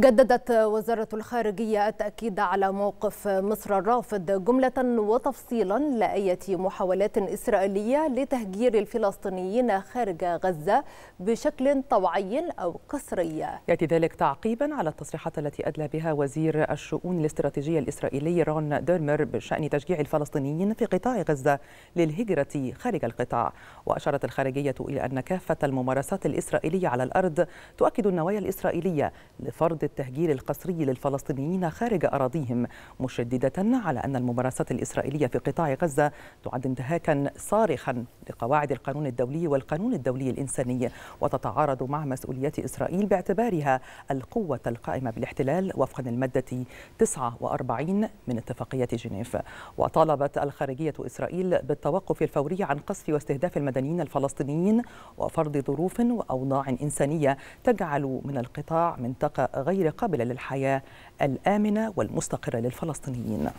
جددت وزارة الخارجية التأكيد على موقف مصر الرافض جملة وتفصيلا لأية محاولات إسرائيلية لتهجير الفلسطينيين خارج غزة بشكل طوعي أو قسري يأتي ذلك تعقيبا على التصريحات التي أدلى بها وزير الشؤون الاستراتيجية الإسرائيلي رون ديرمر بشأن تشجيع الفلسطينيين في قطاع غزة للهجرة خارج القطاع وأشارت الخارجية إلى أن كافة الممارسات الإسرائيلية على الأرض تؤكد النوايا الإسرائيلية لفرض التهجير القسري للفلسطينيين خارج أراضيهم مشددة على أن الممارسات الإسرائيلية في قطاع غزة تعد انتهاكا صارخا لقواعد القانون الدولي والقانون الدولي الإنساني وتتعارض مع مسؤوليات إسرائيل باعتبارها القوة القائمة بالاحتلال وفقا المادة 49 من اتفاقية جنيف وطالبت الخارجية إسرائيل بالتوقف الفوري عن قصف واستهداف المدنيين الفلسطينيين وفرض ظروف وأوضاع إنسانية تجعل من القطاع منطقة غير قابلة للحياة الآمنة والمستقرة للفلسطينيين